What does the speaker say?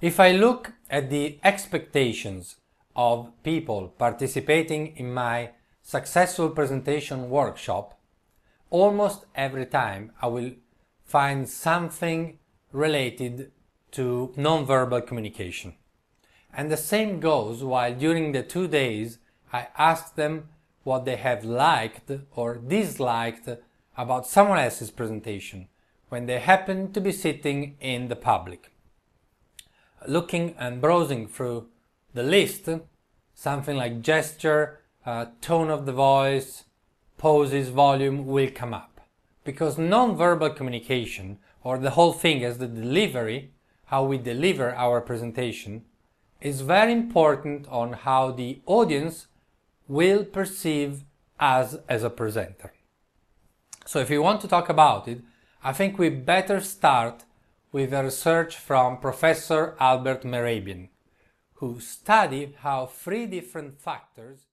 If I look at the expectations of people participating in my successful presentation workshop, almost every time I will find something related to nonverbal communication. And the same goes while during the two days I ask them what they have liked or disliked about someone else's presentation when they happen to be sitting in the public looking and browsing through the list, something like gesture, uh, tone of the voice, poses, volume will come up. Because non-verbal communication, or the whole thing as the delivery, how we deliver our presentation, is very important on how the audience will perceive us as a presenter. So if you want to talk about it, I think we better start with a research from Professor Albert Merabian, who studied how three different factors